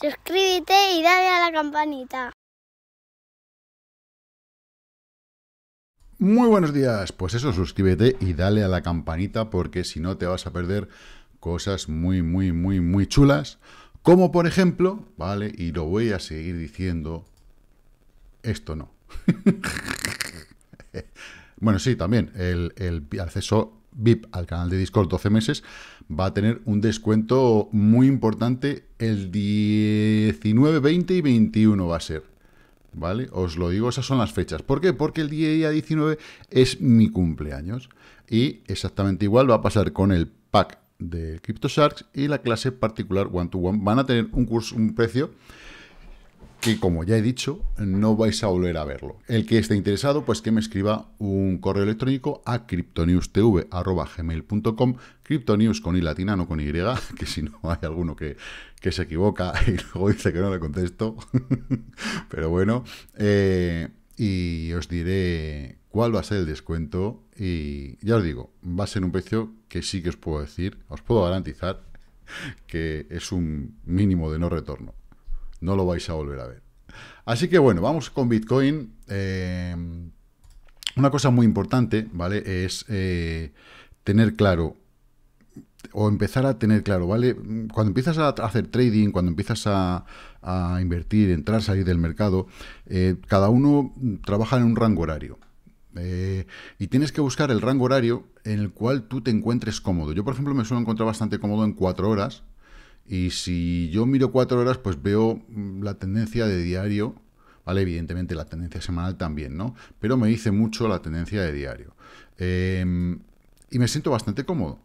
Suscríbete y dale a la campanita. Muy buenos días. Pues eso, suscríbete y dale a la campanita porque si no te vas a perder cosas muy, muy, muy, muy chulas. Como por ejemplo, ¿vale? Y lo voy a seguir diciendo, esto no. bueno, sí, también el, acceso VIP al canal de Discord 12 meses va a tener un descuento muy importante el 19, 20 y 21 va a ser. ¿Vale? Os lo digo, esas son las fechas. ¿Por qué? Porque el día 19 es mi cumpleaños. Y exactamente igual va a pasar con el pack de CryptoSharks y la clase particular One to One. Van a tener un curso, un precio que como ya he dicho, no vais a volver a verlo. El que esté interesado, pues que me escriba un correo electrónico a cryptonewstv.com Cryptonews con i latina, no con y, que si no hay alguno que, se equivoca y luego dice que no le contesto. Pero bueno, eh, y os diré cuál va a ser el descuento y ya os digo, va a ser un precio que sí que os puedo decir, os puedo garantizar que es un mínimo de no retorno no lo vais a volver a ver. Así que bueno, vamos con Bitcoin. Eh, una cosa muy importante, ¿vale? Es eh, tener claro o empezar a tener claro, ¿vale? Cuando empiezas a hacer trading, cuando empiezas a, invertir, entrar, salir del mercado, eh, cada uno trabaja en un rango horario. y tienes que buscar el rango horario en el cual tú te encuentres cómodo. Yo, por ejemplo, me suelo encontrar bastante cómodo en cuatro horas, y si yo miro cuatro horas, pues veo mm, la tendencia de diario, ¿vale? Evidentemente la tendencia semanal también, ¿no? Pero me dice mucho la tendencia de diario. Em, y me siento bastante cómodo.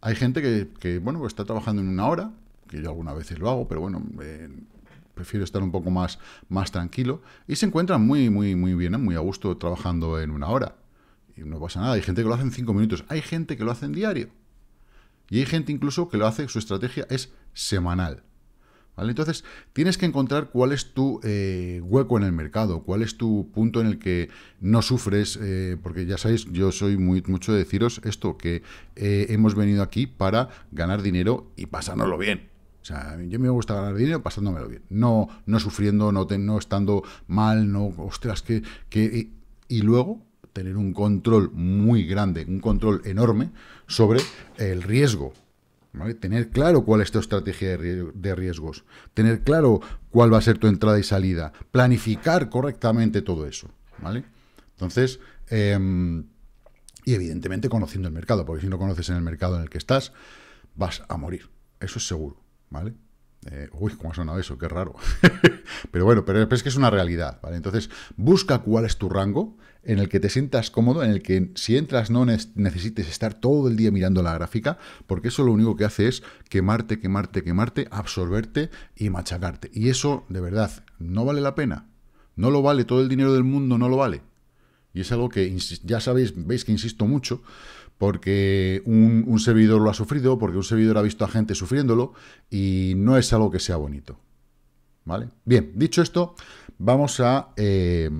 Hay gente que, que, bueno, está trabajando en una hora, que yo algunas veces lo hago, pero bueno, eh, prefiero estar un poco más, más tranquilo. Y se encuentran muy, muy, muy bien, ¿eh? muy a gusto trabajando en una hora. Y no pasa nada. Hay gente que lo hace en cinco minutos. Hay gente que lo hace en diario. Y hay gente incluso que lo hace, su estrategia es semanal. ¿Vale? Entonces, tienes que encontrar cuál es tu eh, hueco en el mercado, cuál es tu punto en el que no sufres, eh, porque ya sabéis, yo soy muy mucho de deciros esto, que eh, hemos venido aquí para ganar dinero y pasándolo bien. O sea, yo me gusta ganar dinero pasándomelo bien, no, no sufriendo, no, estando mal, no, ostras, que... que y luego tener un control muy grande, un control enorme sobre el riesgo Tener claro cuál es tu estrategia de riesgos, tener claro cuál va a ser tu entrada y salida, planificar correctamente todo eso, ¿vale? Entonces, em, y evidentemente conociendo el mercado, porque si no conoces en el mercado en el que estás, vas a morir, eso es seguro, ¿vale? Eh, uy, ¿cómo ha sonado eso? Qué raro. pero bueno, pero es que es una realidad, ¿vale? Entonces, busca cuál es tu rango en el que te sientas cómodo, en el que si entras no necesites estar todo el día mirando la gráfica, porque eso lo único que hace es quemarte, quemarte, quemarte, absorberte y machacarte. Y eso, de verdad, no vale la pena. No lo vale, todo el dinero del mundo no lo vale. Y es algo que ya sabéis, veis que insisto mucho, porque un, servidor lo ha sufrido, porque un servidor ha visto a gente sufriéndolo, y no es algo que sea bonito. ¿Vale? Bien, dicho esto, vamos a... Eh,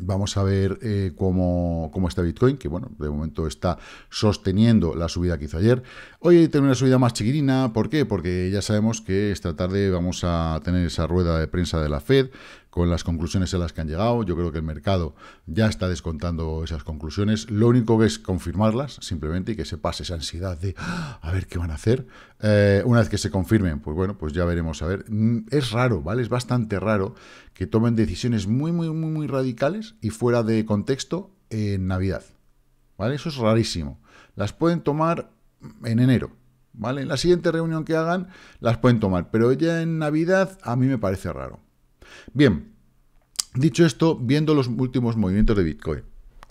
Vamos a ver eh, cómo, está Bitcoin, que bueno, de momento está sosteniendo la subida que hizo ayer. Hoy tiene una subida más chiquirina, ¿por qué? Porque ya sabemos que esta tarde vamos a tener esa rueda de prensa de la Fed, con las conclusiones a las que han llegado. Yo creo que el mercado ya está descontando esas conclusiones. Lo único que es confirmarlas, simplemente, y que se pase esa ansiedad de ah, a ver qué van a hacer. Eh, una vez que se confirmen, pues bueno, pues ya veremos. A ver, mm, es raro, ¿vale? Es bastante raro que tomen decisiones muy, muy, muy, muy radicales y fuera de contexto en Navidad. ¿Vale? Eso es rarísimo. Las pueden tomar en enero, ¿vale? En la siguiente reunión que hagan las pueden tomar, pero ya en Navidad a mí me parece raro. Bien, Dicho esto, viendo los últimos movimientos de Bitcoin,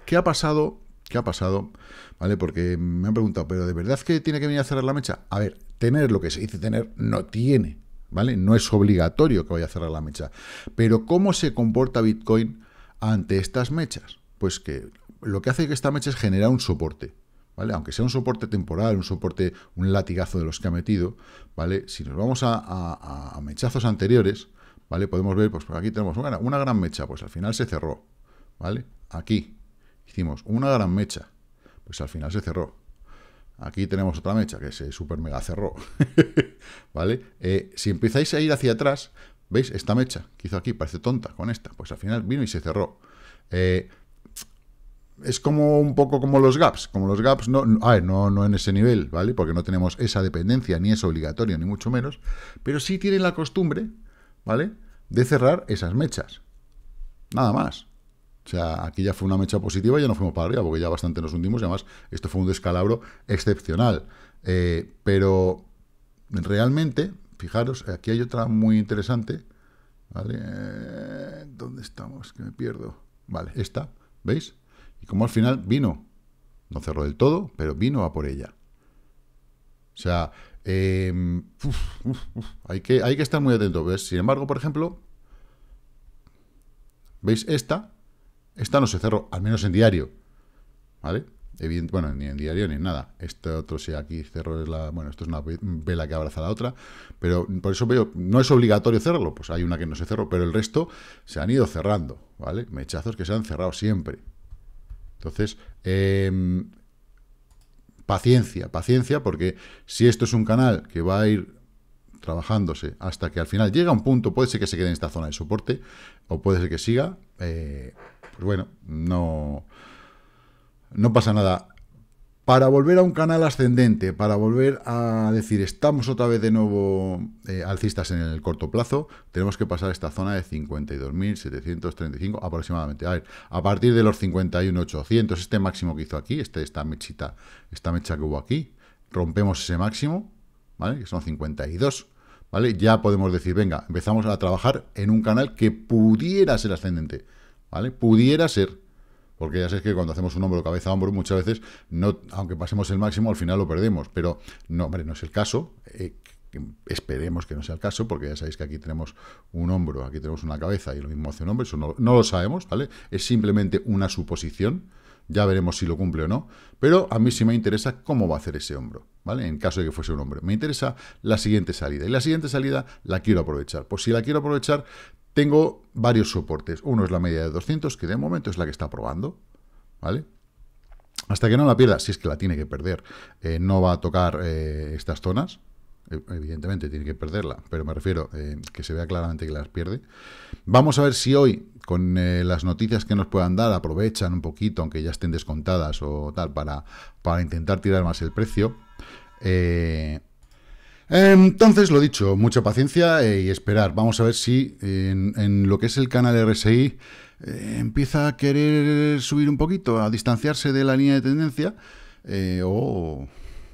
¿qué ha pasado? ¿Qué ha pasado? ¿Vale? Porque me han preguntado, ¿pero de verdad que tiene que venir a cerrar la mecha? A ver, tener lo que se dice tener no tiene, ¿vale? No es obligatorio que vaya a cerrar la mecha. Pero ¿cómo se comporta Bitcoin ante estas mechas? Pues que lo que hace que esta mecha es generar un soporte, ¿vale? Aunque sea un soporte temporal, un soporte, un latigazo de los que ha metido, ¿vale? Si nos vamos a, a mechazos anteriores, ¿vale? Podemos ver, pues aquí tenemos una, una gran mecha, pues al final se cerró, ¿vale? Aquí hicimos una gran mecha, pues al final se cerró. Aquí tenemos otra mecha que se super mega cerró, ¿vale? Eh, si empezáis a ir hacia atrás, ¿veis? Esta mecha que hizo aquí parece tonta con esta, pues al final vino y se cerró. Eh, es como un poco como los gaps, como los gaps, no, no, no, no en ese nivel, ¿vale? Porque no tenemos esa dependencia, ni es obligatorio, ni mucho menos, pero sí tienen la costumbre, ¿vale? de cerrar esas mechas. Nada más. O sea, aquí ya fue una mecha positiva y ya no fuimos para arriba, porque ya bastante nos hundimos y además esto fue un descalabro excepcional. Eh, pero realmente, fijaros, aquí hay otra muy interesante. ¿Vale? Eh, ¿Dónde estamos? Que me pierdo. Vale, esta, ¿veis? Y como al final vino, no cerró del todo, pero vino a por ella. O sea, em, hay, que, hay que estar muy atento. ¿ves? Sin embargo, por ejemplo, ¿Veis? Esta, esta no se cerró, al menos en diario. ¿Vale? bueno, ni en diario ni en nada. Este otro, si aquí cerró, es la, bueno, esto es una vela que abraza la otra, pero por eso veo, no es obligatorio cerrarlo, pues hay una que no se cerró, pero el resto se han ido cerrando, ¿vale? Mechazos que se han cerrado siempre. Entonces, em, paciencia, paciencia, porque si esto es un canal que va a ir trabajándose hasta que al final llega un punto, puede ser que se quede en esta zona de soporte o puede ser que siga, eh, pues bueno, no, no pasa nada. Para volver a un canal ascendente, para volver a decir estamos otra vez de nuevo eh, alcistas en el corto plazo, tenemos que pasar esta zona de 52.735 aproximadamente. A ver, a partir de los 51.800, este máximo que hizo aquí, este, esta mechita, esta mecha que hubo aquí, rompemos ese máximo, ¿vale? Que son 52. ¿vale? Ya podemos decir, venga, empezamos a trabajar en un canal que pudiera ser ascendente, ¿vale? Pudiera ser, porque ya sabéis que cuando hacemos un hombro, cabeza, hombro, muchas veces, no, aunque pasemos el máximo, al final lo perdemos, pero no, no es el caso, eh, esperemos que no sea el caso, porque ya sabéis que aquí tenemos un hombro, aquí tenemos una cabeza, y lo mismo hace un hombro, eso no, no lo sabemos, ¿vale? Es simplemente una suposición, ya veremos si lo cumple o no, pero a mí sí me interesa cómo va a hacer ese hombro. En caso de que fuese un hombre. Me interesa la siguiente salida. Y la siguiente salida la quiero aprovechar. Pues si la quiero aprovechar, tengo varios soportes. Uno es la media de 200, que de momento es la que está probando, ¿vale? Hasta que no la pierda, si es que la tiene que perder, eh, no va a tocar eh, estas zonas, evidentemente tiene que perderla, pero me refiero eh, que se vea claramente que las pierde. Vamos a ver si hoy, con eh, las noticias que nos puedan dar, aprovechan un poquito, aunque ya estén descontadas o tal, para, para intentar tirar más el precio. Eh, entonces, lo dicho, mucha paciencia y esperar. Vamos a ver si en, en lo que es el canal RSI empieza a querer subir un poquito, a distanciarse de la línea de tendencia o...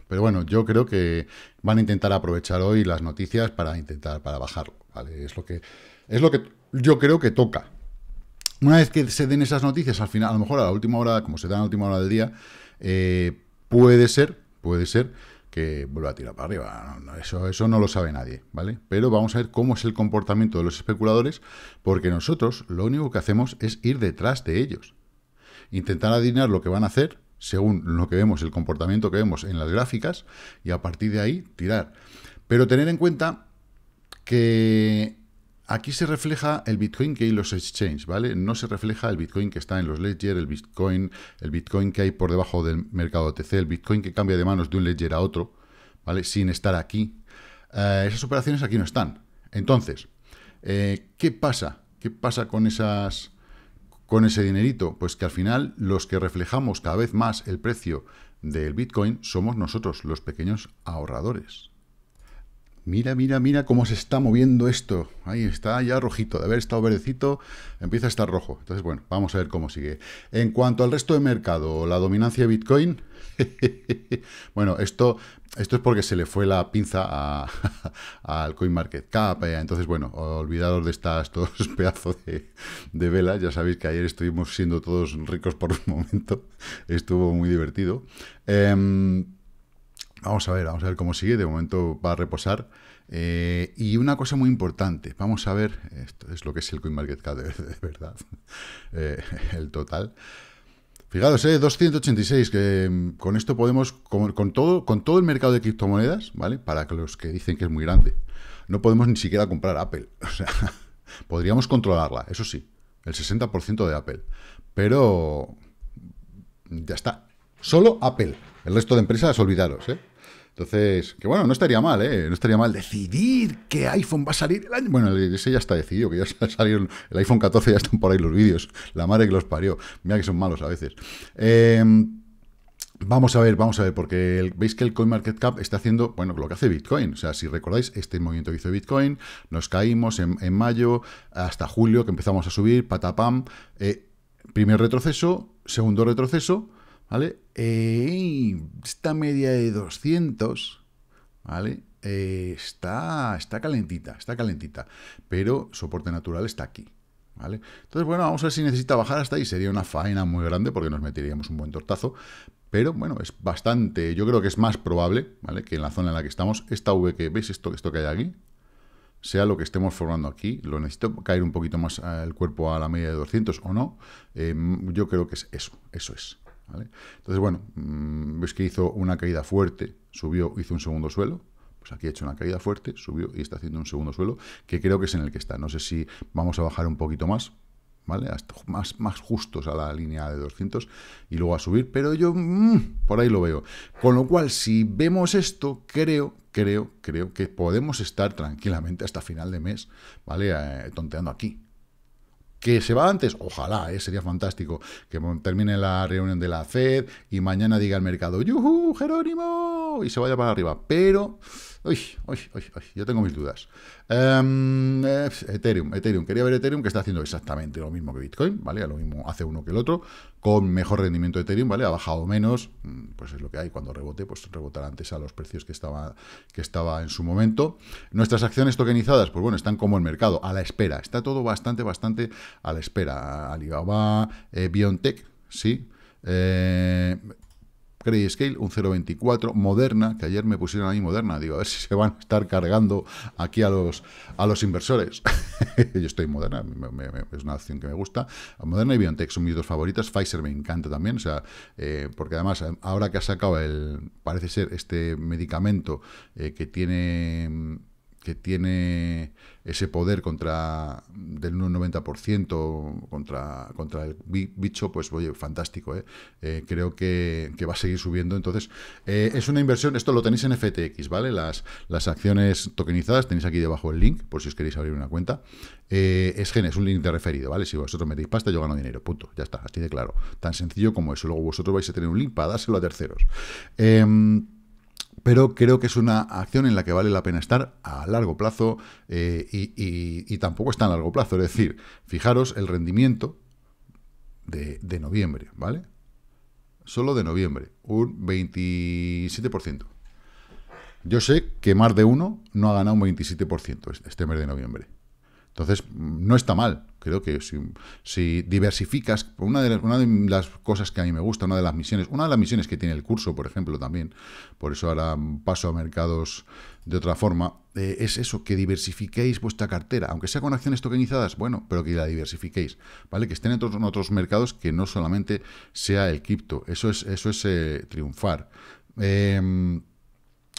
Pero bueno, yo creo que van a intentar aprovechar hoy las noticias para intentar para bajarlo, ¿vale? Es lo que es lo que yo creo que toca. Una vez que se den esas noticias, al final, a lo mejor a la última hora, como se dan a la última hora del día, eh, puede ser, puede ser que vuelva a tirar para arriba. eso, eso no lo sabe nadie, ¿vale? Pero vamos a ver cómo es el comportamiento de los especuladores, porque nosotros lo único que hacemos es ir detrás de ellos. Intentar adivinar lo que van a hacer según lo que vemos, el comportamiento que vemos en las gráficas, y a partir de ahí tirar. Pero tener en cuenta que aquí se refleja el Bitcoin que hay en los exchanges, ¿vale? No se refleja el Bitcoin que está en los ledger, el Bitcoin, el Bitcoin que hay por debajo del mercado OTC, el Bitcoin que cambia de manos de un ledger a otro, ¿vale? Sin estar aquí. Eh, esas operaciones aquí no están. Entonces, eh, ¿qué pasa? ¿Qué pasa con esas con ese dinerito? Pues que al final los que reflejamos cada vez más el precio del Bitcoin somos nosotros, los pequeños ahorradores. Mira, mira, mira cómo se está moviendo esto. Ahí está ya rojito. De haber estado verdecito, empieza a estar rojo. Entonces, bueno, vamos a ver cómo sigue. En cuanto al resto de mercado, la dominancia de Bitcoin... bueno, esto, esto es porque se le fue la pinza al CoinMarketCap. Eh, entonces, bueno, olvidados de estas todos pedazos de, vela. velas. Ya sabéis que ayer estuvimos siendo todos ricos por un momento. Estuvo muy divertido. Em, Vamos a ver, vamos a ver cómo sigue. De momento va a reposar. Eh, y una cosa muy importante, vamos a ver, esto es lo que es el CoinMarketCap de, de verdad, eh, el total. Fijaros, eh, 286, que mm, con esto podemos, con, todo, con todo el mercado de criptomonedas, ¿vale? Para los que dicen que es muy grande, no podemos ni siquiera comprar Apple. O sea, podríamos controlarla, eso sí, el 60% de Apple. Pero ya está, solo Apple. El resto de empresas, olvidaros, ¿eh? Entonces, que bueno, no estaría mal, ¿eh? No estaría mal decidir qué iPhone va a salir el año. Bueno, ese ya está decidido, que ya salieron. El iPhone 14 ya están por ahí los vídeos. La madre que los parió. Mira que son malos a veces. Em, vamos a ver, vamos a ver, porque veis que el CoinMarketCap está haciendo, bueno, lo que hace Bitcoin. O sea, si recordáis, este movimiento que hizo Bitcoin, nos caímos en, mayo hasta julio, que empezamos a subir, patapam. Eh, primer retroceso, segundo retroceso ¿vale? Eh, esta media de 200, ¿vale? Eh, está, está calentita, está calentita, pero soporte natural está aquí, ¿vale? Entonces, bueno, vamos a ver si necesita bajar hasta ahí, sería una faena muy grande porque nos meteríamos un buen tortazo, pero bueno, es bastante, yo creo que es más probable, ¿vale? Que en la zona en la que estamos, esta V que, ¿veis esto, esto que hay aquí? sea lo que estemos formando aquí. Lo necesito caer un poquito más eh, el cuerpo a la media de 200 o no. yo creo que es eso, eso es. Entonces, bueno, mm, ves que hizo una caída fuerte, subió, hizo un segundo suelo, pues aquí ha hecho una caída fuerte, subió y está haciendo un segundo suelo, que creo que es en el que está. No sé si vamos a bajar un poquito más, ¿vale? más, más justos a la línea de 200 y luego a subir, pero yo mm, por ahí lo veo. Con lo cual, si vemos esto, creo, creo, creo que podemos estar tranquilamente hasta final de mes, ¿vale? Eh, tonteando aquí, ¿Que se va antes? Ojalá, ¿eh? sería fantástico que termine la reunión de la FED y mañana diga el mercado, ¡Yuhu, Jerónimo! Y se vaya para arriba. Pero, uy, uy, uy, yo tengo mis dudas. Em, eh, Ethereum, Ethereum. Quería ver Ethereum que está haciendo exactamente lo mismo que Bitcoin, ¿vale? Lo mismo hace uno que el otro, con mejor rendimiento de Ethereum, ¿vale? Ha bajado menos, mm, pues es lo que hay, cuando rebote, pues rebotará antes a los precios que estaba, que estaba en su momento. Nuestras acciones tokenizadas, pues bueno, están como el mercado, a la espera, está todo bastante, bastante a la espera. Alibaba, eh, BioNTech, sí, eh, Credit Scale, un 0.24, Moderna, que ayer me pusieron ahí Moderna, digo, a ver si se van a estar cargando aquí a los, a los inversores. Yo estoy Moderna, es una acción que me gusta. Moderna y BioNTech son mis dos favoritas, Pfizer me encanta también, o sea, eh, porque además ahora que ha sacado el, parece ser este medicamento eh, que tiene tiene ese poder contra del 90% contra, contra el bicho, pues oye, fantástico. ¿eh? eh creo que, va a seguir subiendo. Entonces, eh, es una inversión, esto lo tenéis en FTX, ¿vale? Las, las acciones tokenizadas, tenéis aquí debajo el link, por si os queréis abrir una cuenta. Eh, es genes, un link de referido, ¿vale? Si vosotros metéis pasta, yo gano dinero, punto. Ya está, así de claro. Tan sencillo como eso. Luego vosotros vais a tener un link para dárselo a terceros. Em, pero creo que es una acción en la que vale la pena estar a largo plazo eh, y, tampoco está a largo plazo. Es decir, fijaros el rendimiento de, de noviembre, ¿vale? Solo de noviembre, un 27%. Yo sé que más de uno no ha ganado un 27% este mes de noviembre. Entonces, no está mal. Creo que si, diversificas, una de, las, cosas que a mí me gusta, una de las misiones, una de las misiones que tiene el curso, por ejemplo, también, por eso ahora paso a mercados de otra forma, eh, es eso, que diversifiquéis vuestra cartera, aunque sea con acciones tokenizadas, bueno, pero que la diversifiquéis, ¿vale? Que estén en otros, mercados que no solamente sea el cripto, eso es, eso es eh, triunfar. Em,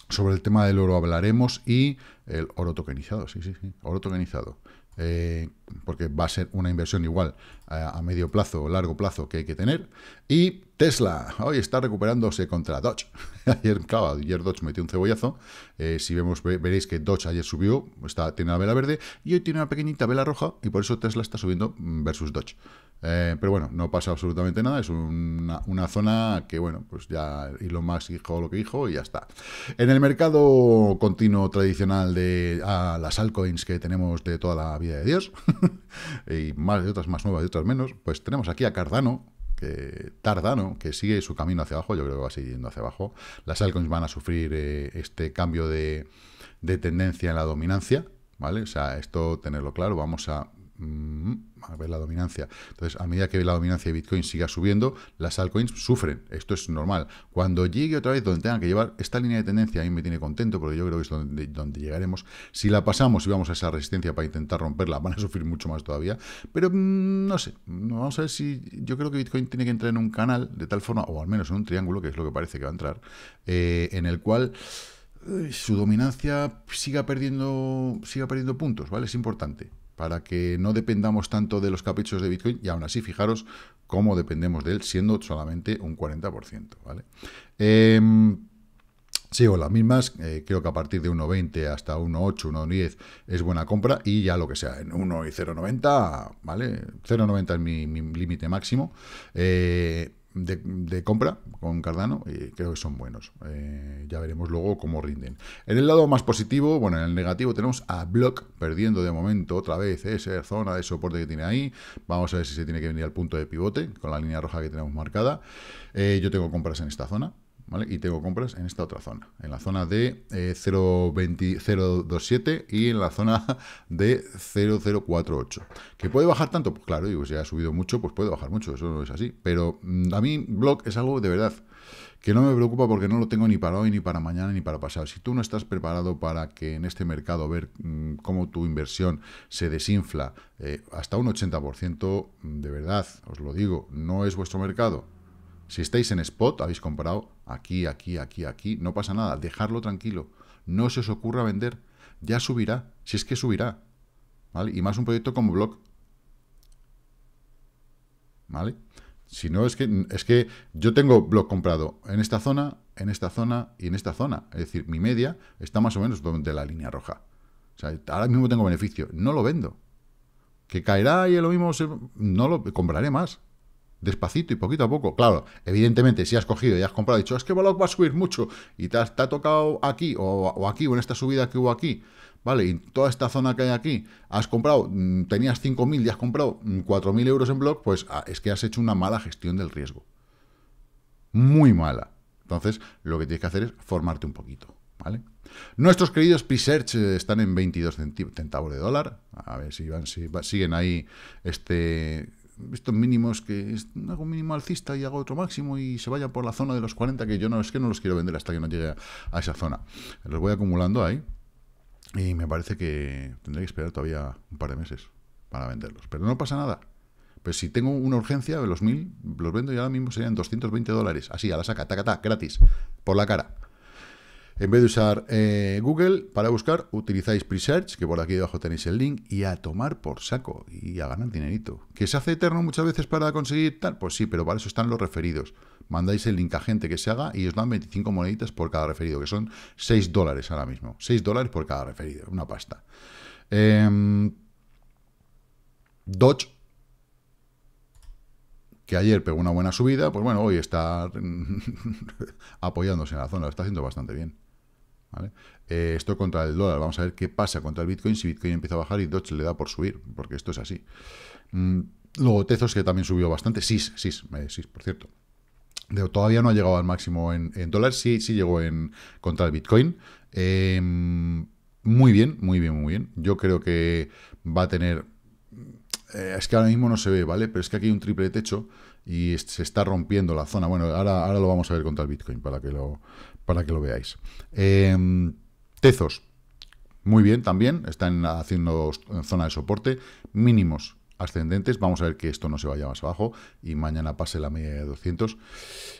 sobre el tema del oro hablaremos y el oro tokenizado, sí, sí, sí, oro tokenizado. Eh, porque va a ser una inversión igual a, medio plazo o largo plazo que hay que tener. Y Tesla, hoy está recuperándose contra Dodge. ayer, claro, ayer Dodge metió un cebollazo. Eh, si vemos, veréis que Dodge ayer subió, está, tiene una vela verde y hoy tiene una pequeñita vela roja y por eso Tesla está subiendo versus Dodge. Eh, pero bueno, no pasa absolutamente nada, es una, zona que, bueno, pues ya y lo más dijo lo que dijo y ya está. En el mercado continuo tradicional de ah, las altcoins que tenemos de toda la vida de Dios, y más de otras más nuevas y otras menos, pues tenemos aquí a Cardano, que Tardano, que sigue su camino hacia abajo, yo creo que va siguiendo hacia abajo. Las altcoins van a sufrir eh, este cambio de, de tendencia en la dominancia, ¿vale? O sea, esto tenerlo claro, vamos a Mm, a ver la dominancia. Entonces, a medida que la dominancia de Bitcoin siga subiendo, las altcoins sufren. Esto es normal. Cuando llegue otra vez donde tengan que llevar esta línea de tendencia, a mí me tiene contento porque yo creo que es donde, llegaremos. Si la pasamos y vamos a esa resistencia para intentar romperla, van a sufrir mucho más todavía. Pero mm, no sé, vamos a ver si yo creo que Bitcoin tiene que entrar en un canal de tal forma, o al menos en un triángulo, que es lo que parece que va a entrar, eh, en el cual eh, su dominancia siga perdiendo, siga perdiendo puntos, ¿vale? Es importante para que no dependamos tanto de los caprichos de Bitcoin y aún así fijaros cómo dependemos de él siendo solamente un 40%. ¿vale? Eh, em, Sigo las mismas, eh, creo que a partir de 1.20 hasta 1.8, 1.10 es buena compra y ya lo que sea, en 1 y 0.90, ¿vale? 0.90 es mi, límite máximo. Eh, de, compra con Cardano y eh, creo que son buenos. Eh, ya veremos luego cómo rinden. En el lado más positivo, bueno, en el negativo tenemos a Block perdiendo de momento otra vez esa zona de soporte que tiene ahí. Vamos a ver si se tiene que venir al punto de pivote con la línea roja que tenemos marcada. Eh, yo tengo compras en esta zona, y tengo compras en esta otra zona, en la zona de 027 eh, y en la zona de 0048. ¿Que puede bajar tanto? Pues claro, digo, si ha subido mucho, pues puede bajar mucho, eso no es así. Pero mm, a mí blog es algo de verdad que no me preocupa porque no lo tengo ni para hoy, ni para mañana, ni para pasado. Si tú no estás preparado para que en este mercado ver mm, cómo tu inversión se desinfla eh, hasta un 80%, mm, de verdad, os lo digo, no es vuestro mercado si estáis en spot, habéis comprado aquí, aquí, aquí, aquí, no pasa nada, dejarlo tranquilo. No se os ocurra vender, ya subirá, si es que subirá. ¿Vale? Y más un proyecto como blog ¿Vale? Si no, es que, es que yo tengo Block comprado en esta zona, en esta zona y en esta zona. Es decir, mi media está más o menos donde la línea roja. O sea, ahora mismo tengo beneficio, no lo vendo. Que caerá y lo mismo, no lo compraré más despacito y poquito a poco. Claro, evidentemente, si has cogido y has comprado y dicho, es que Block va a subir mucho y te, ha tocado aquí o, aquí o en esta subida que hubo aquí, ¿vale? Y toda esta zona que hay aquí, has comprado, mm, tenías 5.000 y has comprado 4.000 mm, euros en block, pues ah, es que has hecho una mala gestión del riesgo. Muy mala. Entonces, lo que tienes que hacer es formarte un poquito, ¿vale? Nuestros queridos search eh, están en 22 centavos de dólar. A ver si, van, si siguen ahí este, estos mínimos que es, hago un mínimo alcista y hago otro máximo y se vaya por la zona de los 40, que yo no, es que no los quiero vender hasta que no llegue a esa zona. Los voy acumulando ahí y me parece que tendré que esperar todavía un par de meses para venderlos. Pero no pasa nada. Pues si tengo una urgencia, de los mil los vendo y ahora mismo serían 220 dólares. Así, a la saca, tacata, gratis, por la cara. En vez de usar eh, Google para buscar, utilizáis Presearch, que por aquí debajo tenéis el link, y a tomar por saco y a ganar dinerito. ¿Que se hace eterno muchas veces para conseguir tal? Pues sí, pero para eso están los referidos. Mandáis el link a gente que se haga y os dan 25 moneditas por cada referido, que son 6 dólares ahora mismo. 6 dólares por cada referido, una pasta. Em, Dodge que ayer pegó una buena subida, pues bueno, hoy está apoyándose en la zona, lo está haciendo bastante bien. ¿vale? Eh, esto contra el dólar. Vamos a ver qué pasa contra el Bitcoin si Bitcoin empieza a bajar y Doge le da por subir, porque esto es así. Mm, luego Tezos, que también subió bastante. sí sí sí por cierto. todavía no ha llegado al máximo en, dólar. dólares, sí, sí llegó en contra el Bitcoin. Em, muy bien, muy bien, muy bien. Yo creo que va a tener... Eh, es que ahora mismo no se ve, ¿vale? Pero es que aquí hay un triple techo y se está rompiendo la zona. Bueno, ahora, ahora lo vamos a ver contra el Bitcoin para que lo, para que lo veáis. Em, tezos, muy bien también, están haciendo zona de soporte, mínimos ascendentes, vamos a ver que esto no se vaya más abajo y mañana pase la media de 200.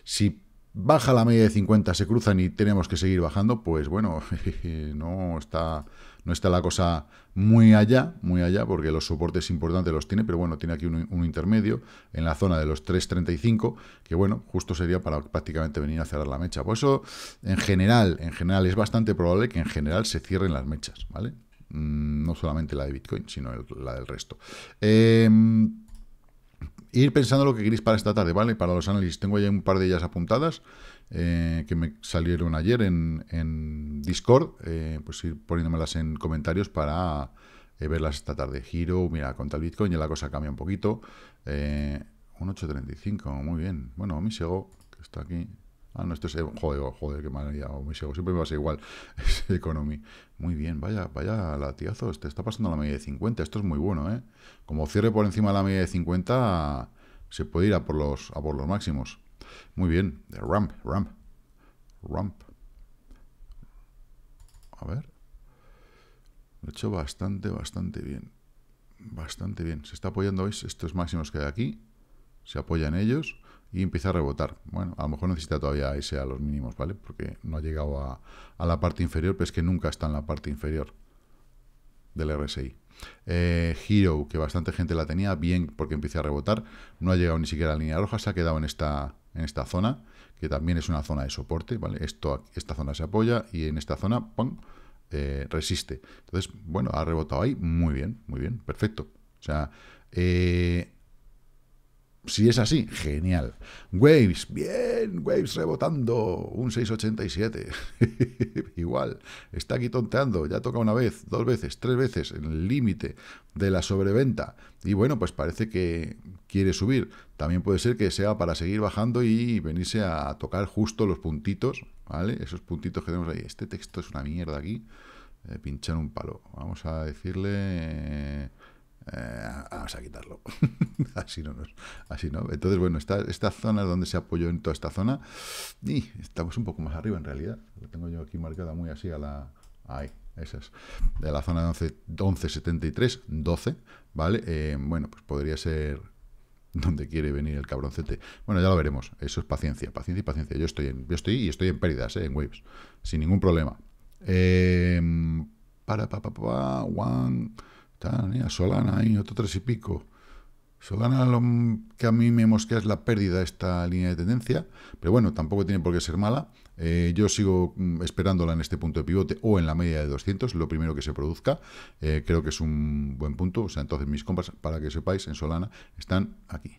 Si baja la media de 50, se cruzan y tenemos que seguir bajando, pues bueno, no está, no está la cosa muy allá, muy allá, porque los soportes importantes los tiene, pero bueno, tiene aquí un, intermedio en la zona de los 3.35, que bueno, justo sería para prácticamente venir a cerrar la mecha. Por eso, en general, en general, es bastante probable que en general se cierren las mechas, ¿vale? Mm, no solamente la de Bitcoin, sino la del resto. Em, ir pensando lo que queréis para esta tarde, ¿vale? Para los análisis, tengo ya un par de ellas apuntadas eh, que me salieron ayer en, en Discord, eh, pues ir poniéndomelas en comentarios para eh, verlas esta tarde. Giro, mira, con tal Bitcoin ya la cosa cambia un poquito. un muy bien. Bueno, mi e que está aquí. Ah, no, esto es... E joder, joder, qué mal ya, mi e Siempre me ser igual. Economy. Muy bien, vaya, vaya latiazo Este está pasando la media de 50. Esto es muy bueno, ¿eh? Como cierre por encima de la media de 50, se puede ir a por los, a por los máximos. Muy bien, ramp, ramp, ramp. A ver. Lo he hecho bastante, bastante bien. Bastante bien. Se está apoyando, ¿veis? Estos máximos que hay aquí. Se apoya en ellos y empieza a rebotar. Bueno, a lo mejor necesita todavía ese a los mínimos, ¿vale? Porque no ha llegado a, la parte inferior, pero es que nunca está en la parte inferior del RSI. Eh, Hero, que bastante gente la tenía, bien porque empieza a rebotar, no ha llegado ni siquiera a la línea roja, se ha quedado en esta en esta zona, que también es una zona de soporte, ¿vale? Esto, esta zona se apoya y en esta zona, ¡pum!, eh, resiste. Entonces, bueno, ha rebotado ahí, muy bien, muy bien, perfecto. O sea, eh, si es así, genial. Waves, bien, Waves rebotando, un 687. Igual, está aquí tonteando, ya toca una vez, dos veces, tres veces, en el límite de la sobreventa. Y bueno, pues parece que quiere subir. También puede ser que sea para seguir bajando y venirse a tocar justo los puntitos, ¿vale? Esos puntitos que tenemos ahí. Este texto es una mierda aquí. Eh, pinchar un palo. Vamos a decirle... Eh, vamos a quitarlo. así, no nos, así no. Entonces, bueno, esta, esta zona donde se apoyó en toda esta zona. Y estamos un poco más arriba en realidad. Lo tengo yo aquí marcada muy así a la. Ahí, esas. De la zona de 11, 1173, 12, ¿vale? Eh, bueno, pues podría ser donde quiere venir el cabroncete. Bueno, ya lo veremos. Eso es paciencia, paciencia y paciencia. Yo estoy en, yo estoy y estoy en pérdidas, ¿eh? en waves, sin ningún problema. para, eh, para para pa, one. Solana ahí, otro tres y pico. Solana lo que a mí me mosquea es la pérdida de esta línea de tendencia, pero bueno, tampoco tiene por qué ser mala. Eh, yo sigo mm, esperándola en este punto de pivote o en la media de 200, lo primero que se produzca. Eh, creo que es un buen punto. O sea, entonces mis compras, para que sepáis, en Solana están aquí.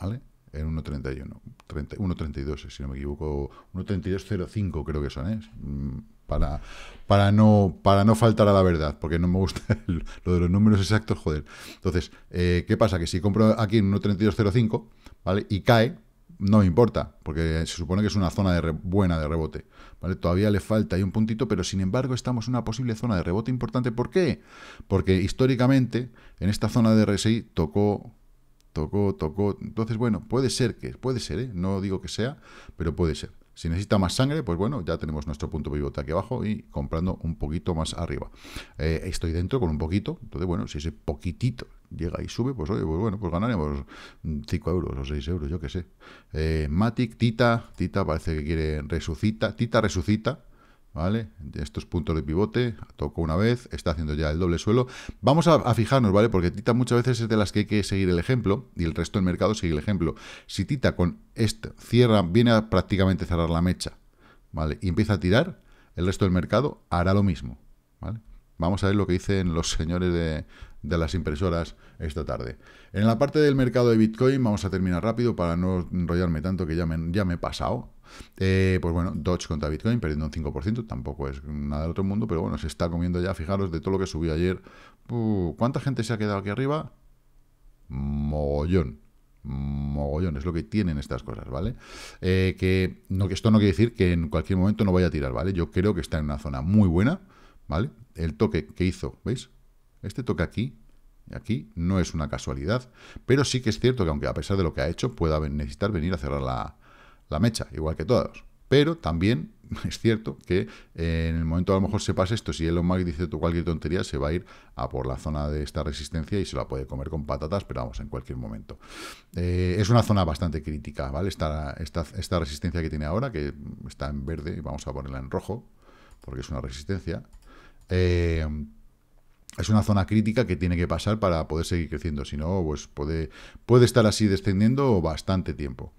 ¿Vale? En 1.31, 1.32, si no me equivoco. 1.32.05 creo que son, ¿eh? Mm, para, para, no, para no faltar a la verdad, porque no me gusta lo de los números exactos, joder. Entonces, eh, ¿qué pasa? Que si compro aquí en 1.3205, ¿vale? Y cae, no me importa, porque se supone que es una zona de buena de rebote, ¿vale? Todavía le falta ahí un puntito, pero sin embargo estamos en una posible zona de rebote importante. ¿Por qué? Porque históricamente en esta zona de RSI tocó tocó, tocó. Entonces, bueno, puede ser que, puede ser, ¿eh? no digo que sea, pero puede ser. Si necesita más sangre, pues bueno, ya tenemos nuestro punto pivote aquí abajo y comprando un poquito más arriba. Eh, estoy dentro con un poquito, entonces bueno, si ese poquitito llega y sube, pues oye, pues bueno, pues ganaremos 5 euros o 6 euros, yo qué sé. Eh, Matic, Tita, Tita parece que quiere resucita, Tita resucita, ¿vale? De estos puntos de pivote, tocó una vez, está haciendo ya el doble suelo. Vamos a, fijarnos, ¿vale? Porque Tita muchas veces es de las que hay que seguir el ejemplo y el resto del mercado sigue el ejemplo. Si Tita con esto, cierra, viene a prácticamente cerrar la mecha, ¿vale? Y empieza a tirar, el resto del mercado hará lo mismo, ¿vale? Vamos a ver lo que dicen los señores de, las impresoras esta tarde. En la parte del mercado de Bitcoin, vamos a terminar rápido para no enrollarme tanto que ya me, ya me he pasado. Eh, pues bueno, Dodge contra Bitcoin perdiendo un 5%, tampoco es nada del otro mundo, pero bueno, se está comiendo ya, fijaros, de todo lo que subió ayer. Uh, ¿Cuánta gente se ha quedado aquí arriba? Mogollón. Mogollón, es lo que tienen estas cosas, ¿vale? Eh, que, no, que esto no quiere decir que en cualquier momento no vaya a tirar, ¿vale? Yo creo que está en una zona muy buena ¿vale? El toque que hizo, ¿veis? Este toque aquí, y aquí, no es una casualidad, pero sí que es cierto que aunque a pesar de lo que ha hecho, pueda necesitar venir a cerrar la, mecha, igual que todos. Pero también es cierto que eh, en el momento a lo mejor se pasa esto, si Elon Musk dice cualquier tontería, se va a ir a por la zona de esta resistencia y se la puede comer con patatas, pero vamos, en cualquier momento. Eh, es una zona bastante crítica, ¿vale? esta resistencia que tiene ahora, que está en verde, vamos a ponerla en rojo, porque es una resistencia, eh, es una zona crítica que tiene que pasar para poder seguir creciendo. Si no, pues puede, puede estar así descendiendo bastante tiempo.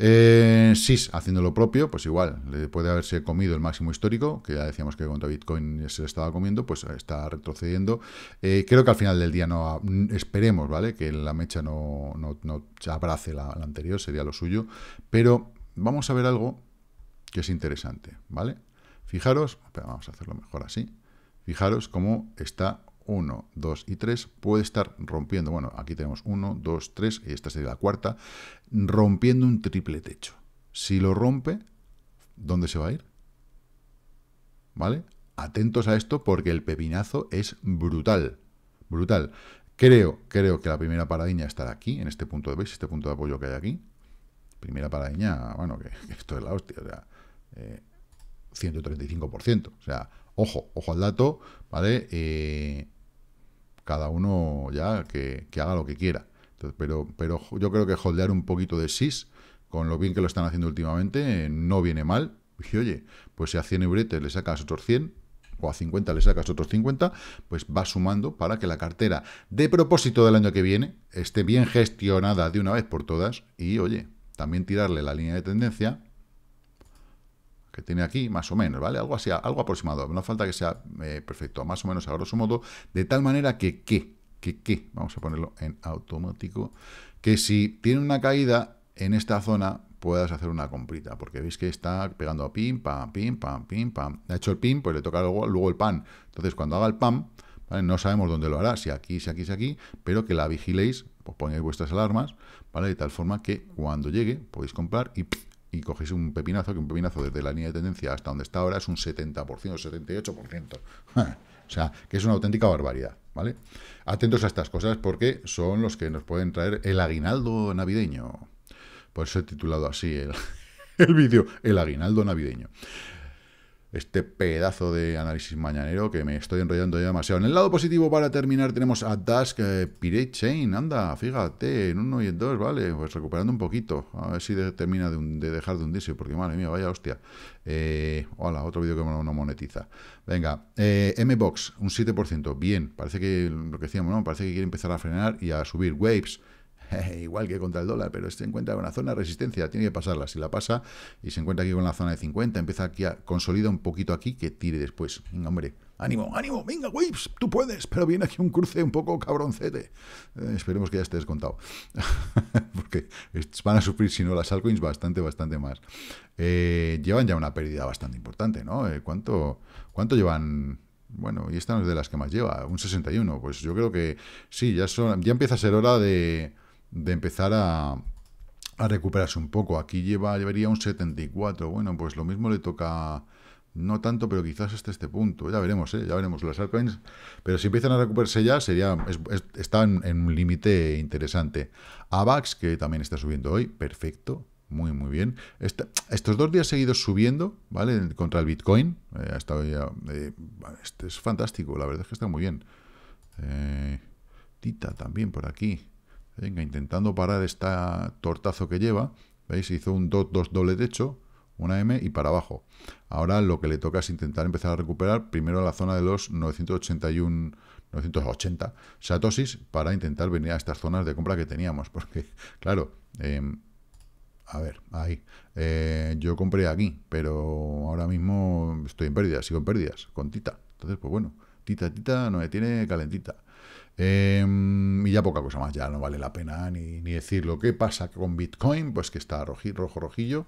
Eh, SIS haciendo lo propio, pues igual, puede haberse comido el máximo histórico, que ya decíamos que contra Bitcoin se estaba comiendo, pues está retrocediendo. Eh, creo que al final del día no esperemos, ¿vale? Que la mecha no, no, abrace la, la anterior, sería lo suyo. Pero vamos a ver algo que es interesante, ¿vale? Fijaros, vamos a hacerlo mejor así. Fijaros cómo está 1, 2 y 3 puede estar rompiendo, bueno, aquí tenemos 1, 2, 3 y esta sería la cuarta, rompiendo un triple techo. Si lo rompe, ¿dónde se va a ir? ¿Vale? Atentos a esto porque el pepinazo es brutal, brutal. Creo, creo que la primera paradiña estará aquí, en este punto de ¿veis? este punto de apoyo que hay aquí. Primera paradiña, bueno, que, esto es la hostia, o sea, eh, 135%. O sea, ojo, ojo al dato, ¿vale? Eh, cada uno ya que, haga lo que quiera. pero, pero yo creo que holdear un poquito de SIS, con lo bien que lo están haciendo últimamente, eh, no viene mal. Y oye, pues si a 100 euretes le sacas otros 100, o a 50 le sacas otros 50, pues va sumando para que la cartera de propósito del año que viene esté bien gestionada de una vez por todas y, oye, también tirarle la línea de tendencia que tiene aquí, más o menos, ¿vale? Algo así, algo aproximado, no falta que sea eh, perfecto, más o menos a grosso modo, de tal manera que que, que vamos a ponerlo en automático, que si tiene una caída en esta zona puedas hacer una comprita, porque veis que está pegando a pim, pam, pim, pam, pim, pam. Ha hecho el pim, pues le toca luego, el pan. Entonces, cuando haga el pam, no sabemos dónde lo hará, si aquí, si aquí, si aquí, pero que la vigiléis, pues ponéis vuestras alarmas, ¿vale? De tal forma que cuando llegue podéis comprar y y cogéis un pepinazo, que un pepinazo desde la línea de tendencia hasta donde está ahora es un 70%, 78%. o sea, que es una auténtica barbaridad, ¿vale? Atentos a estas cosas porque son los que nos pueden traer el aguinaldo navideño. Por eso he titulado así el, el vídeo, el aguinaldo navideño este pedazo de análisis mañanero que me estoy enrollando ya demasiado. En el lado positivo, para terminar, tenemos a Dask eh, Pirate Chain. Anda, fíjate, en uno y en dos vale, pues recuperando un poquito. A ver si termina de, dejar de hundirse, porque madre mía, vaya hostia. Eh, hola, otro vídeo que no, monetiza. Venga, Mbox, eh, M-Box, un 7%. Bien, parece que lo que decíamos, ¿no? Parece que quiere empezar a frenar y a subir. Waves, igual que contra el dólar, pero este encuentra una zona de resistencia, tiene que pasarla. Si la pasa y se encuentra aquí con la zona de 50, empieza aquí a consolida un poquito aquí, que tire después. Venga, hombre, ánimo, ánimo, venga, Whips! tú puedes, pero viene aquí un cruce un poco cabroncete. Eh, esperemos que ya esté descontado, porque van a sufrir, si no, las altcoins bastante, bastante más. Eh, llevan ya una pérdida bastante importante, ¿no? Eh, ¿cuánto, ¿Cuánto llevan? Bueno, y esta no es de las que más lleva, un 61. Pues yo creo que sí, ya, son, ya empieza a ser hora de de empezar a, recuperarse un poco. Aquí lleva, llevaría un 74. Bueno, pues lo mismo le toca, no tanto, pero quizás hasta este punto. Ya veremos, ¿eh? ya veremos los altcoins. Pero si empiezan a recuperarse ya, sería está en, un límite interesante. AVAX, que también está subiendo hoy, perfecto. Muy, muy bien. estos dos días seguidos subiendo, ¿vale? Contra el Bitcoin. Eh, ha ya, eh, este es fantástico, la verdad es que está muy bien. Tita también por aquí. Venga, intentando parar esta tortazo que lleva. ¿Veis? Hizo un 2-2 doble techo, una M y para abajo. Ahora lo que le toca es intentar empezar a recuperar primero la zona de los 981, 980 satosis para intentar venir a estas zonas de compra que teníamos. Porque, claro, em, a ver, ahí. Eh, yo compré aquí, pero ahora mismo estoy en pérdidas, sigo en pérdidas, con Tita. Entonces, pues bueno, Tita, Tita no me tiene calentita. Em, y ya poca cosa más, ya no vale la pena ni, ni lo que pasa con Bitcoin? Pues que está rojo, rojillo.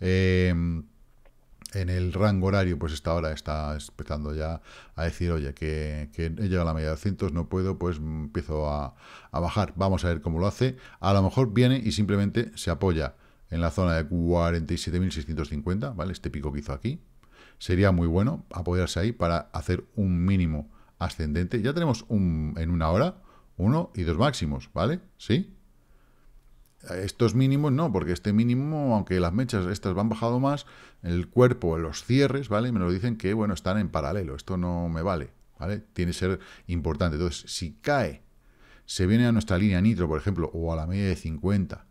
Em, en el rango horario, pues esta hora está empezando ya a decir, oye, que, llega a la media de 200, no puedo, pues empiezo a, a bajar. Vamos a ver cómo lo hace. A lo mejor viene y simplemente se apoya en la zona de 47.650, ¿vale? Este pico que hizo aquí. Sería muy bueno apoyarse ahí para hacer un mínimo ascendente. Ya tenemos un, en una hora uno y dos máximos, ¿vale? ¿Sí? Estos mínimos no, porque este mínimo, aunque las mechas estas van bajado más, el cuerpo, los cierres, ¿vale? Me lo dicen que, bueno, están en paralelo. Esto no me vale, ¿vale? Tiene que ser importante. Entonces, si cae, se viene a nuestra línea nitro, por ejemplo, o a la media de 50,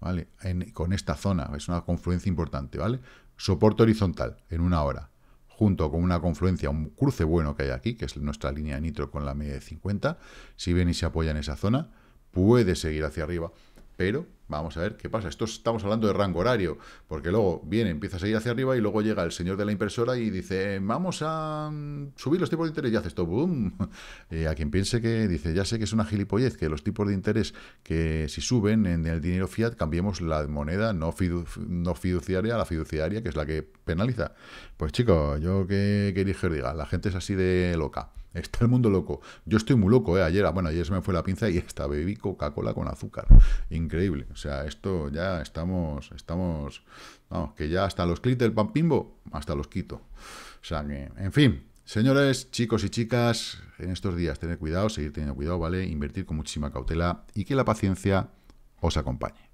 ¿vale? con esta zona, es una confluencia importante, ¿vale? Soporte horizontal en una hora junto con una confluencia, un cruce bueno que hay aquí, que es nuestra línea de nitro con la media de 50, si ven y se apoya en esa zona, puede seguir hacia arriba, pero Vamos a ver qué pasa. Esto estamos hablando de rango horario, porque luego viene, empieza a ir hacia arriba y luego llega el señor de la impresora y dice, eh, vamos a mm, subir los tipos de interés y hace esto, boom. Eh, a quien piense que dice, ya sé que es una gilipollez, que los tipos de interés que si suben en el dinero fiat, cambiemos la moneda no, no fiduciaria a la fiduciaria, que es la que penaliza. Pues chicos, yo qué dije diga, la gente es así de loca. Está el mundo loco. Yo estoy muy loco, ¿eh? Ayer, bueno, ayer se me fue la pinza y hasta bebí Coca-Cola con azúcar. Increíble. O sea, esto ya estamos, estamos, vamos, que ya hasta los clics del pan pimbo, hasta los quito. O sea que, en fin, señores, chicos y chicas, en estos días tener cuidado, seguir teniendo cuidado, ¿vale? Invertir con muchísima cautela y que la paciencia os acompañe.